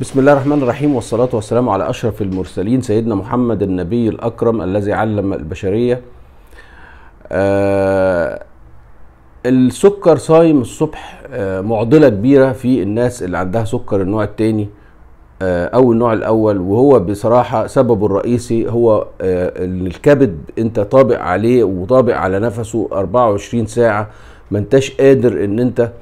بسم الله الرحمن الرحيم والصلاة والسلام على أشرف المرسلين سيدنا محمد النبي الأكرم الذي علم البشرية آه السكر صايم الصبح آه معضلة كبيرة في الناس اللي عندها سكر النوع الثاني آه أو النوع الأول وهو بصراحة سببه الرئيسي هو آه الكبد أنت طابق عليه وطابق على نفسه 24 ساعة ما انتش قادر ان انت آه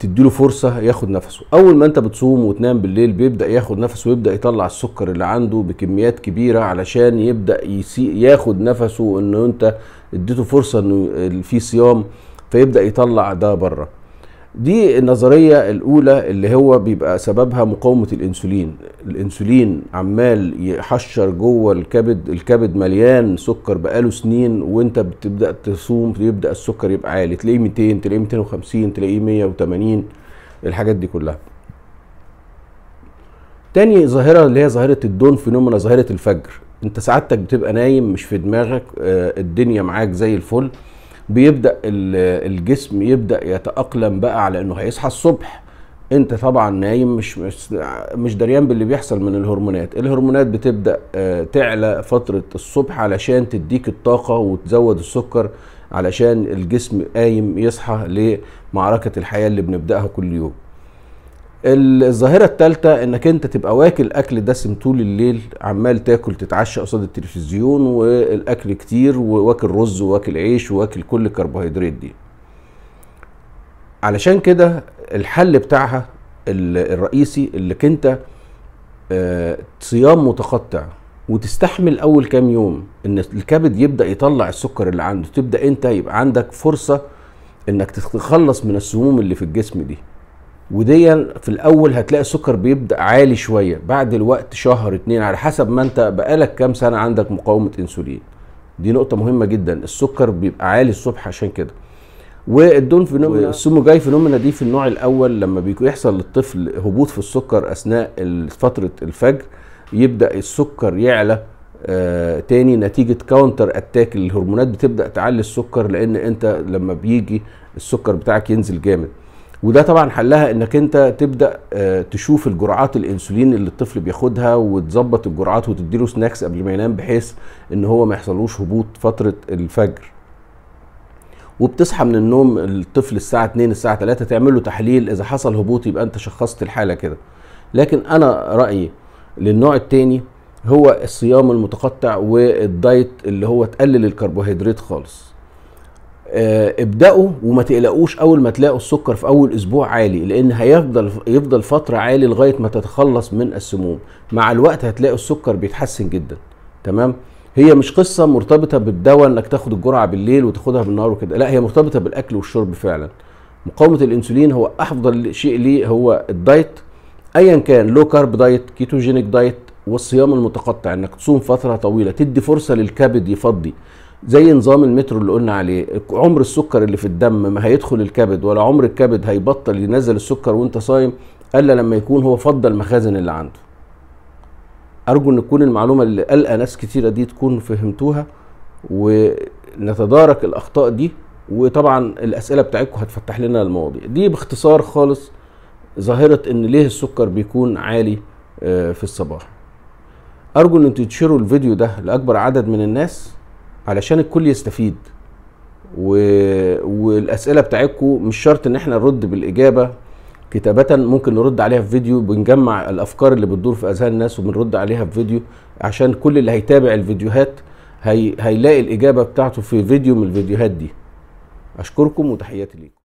تديله فرصه ياخد نفسه اول ما انت بتصوم وتنام بالليل بيبدا ياخد نفسه ويبدا يطلع السكر اللي عنده بكميات كبيره علشان يبدا ياخد نفسه انه انت اديته فرصه انه في صيام فيبدا يطلع ده بره دي النظرية الأولى اللي هو بيبقى سببها مقاومة الأنسولين الأنسولين عمال يحشر جوه الكبد الكبد مليان سكر بقاله سنين وانت بتبدأ تصوم يبدأ السكر يبقى عالي تلاقيه 200 تلاقيه 250 تلاقيه 180 الحاجات دي كلها تاني ظاهرة اللي هي ظاهرة الدون نومنا ظاهرة الفجر انت سعادتك بتبقى نايم مش في دماغك آه، الدنيا معاك زي الفل بيبدا الجسم يبدا يتاقلم بقى على انه هيصحى الصبح انت طبعا نايم مش مش, دريان باللي بيحصل من الهرمونات الهرمونات بتبدا آه، تعلى فتره الصبح علشان تديك الطاقه وتزود السكر علشان الجسم قايم يصحى لمعركه الحياه اللي بنبداها كل يوم الظاهره الثالثه انك انت تبقى واكل اكل دسم طول الليل عمال تاكل تتعشى قصاد التلفزيون والاكل كتير وواكل رز وواكل عيش وواكل كل الكربوهيدرات دي علشان كده الحل بتاعها الرئيسي اللي انت آه، صيام متقطع وتستحمل اول كام يوم ان الكبد يبدا يطلع السكر اللي عنده تبدا انت يبقى عندك فرصه انك تتخلص من السموم اللي في الجسم دي ودي في الاول هتلاقي السكر بيبدا عالي شويه بعد الوقت شهر اتنين على حسب ما انت بقالك كام سنه عندك مقاومه انسولين دي نقطه مهمه جدا السكر بيبقى عالي الصبح عشان كده والدون فينومينا السمو جاي فينومينا دي في النوع الاول لما بيحصل للطفل هبوط في السكر اثناء فتره الفجر يبدا السكر يعلى آه تاني نتيجة كاونتر اتاك الهرمونات بتبدأ تعلي السكر لأن أنت لما بيجي السكر بتاعك ينزل جامد وده طبعا حلها انك انت تبدا آه، تشوف الجرعات الانسولين اللي الطفل بياخدها وتظبط الجرعات وتديله سناكس قبل ما ينام بحيث ان هو ما يحصلوش هبوط فتره الفجر وبتصحى من النوم الطفل الساعه 2 الساعه 3 تعمل له تحليل اذا حصل هبوط يبقى انت شخصت الحاله كده لكن انا رايي للنوع الثاني هو الصيام المتقطع والدايت اللي هو تقلل الكربوهيدرات خالص آه، ابدأوا وما تقلقوش اول ما تلاقوا السكر في اول اسبوع عالي لان هيفضل يفضل فتره عالي لغايه ما تتخلص من السموم مع الوقت هتلاقوا السكر بيتحسن جدا تمام هي مش قصه مرتبطه بالدواء انك تاخد الجرعه بالليل وتاخدها بالنهار وكده لا هي مرتبطه بالاكل والشرب فعلا مقاومه الانسولين هو افضل شيء ليه هو الدايت ايا كان لو كارب دايت كيتوجينيك دايت والصيام المتقطع انك تصوم فتره طويله تدي فرصه للكبد يفضي زي نظام المترو اللي قلنا عليه عمر السكر اللي في الدم ما هيدخل الكبد ولا عمر الكبد هيبطل ينزل السكر وانت صايم الا لما يكون هو فضى المخازن اللي عنده ارجو ان تكون المعلومه اللي قلقه ناس كتيره دي تكون فهمتوها ونتدارك الاخطاء دي وطبعا الاسئله بتاعتكم هتفتح لنا المواضيع دي باختصار خالص ظاهره ان ليه السكر بيكون عالي آه، في الصباح ارجو ان انتوا تشيروا الفيديو ده لاكبر عدد من الناس علشان الكل يستفيد و... والاسئله بتاعتكم مش شرط ان احنا نرد بالاجابه كتابه ممكن نرد عليها في فيديو بنجمع الافكار اللي بتدور في اذهان الناس وبنرد عليها في فيديو عشان كل اللي هيتابع الفيديوهات هي... هيلاقي الاجابه بتاعته في فيديو من الفيديوهات دي اشكركم وتحياتي ليكم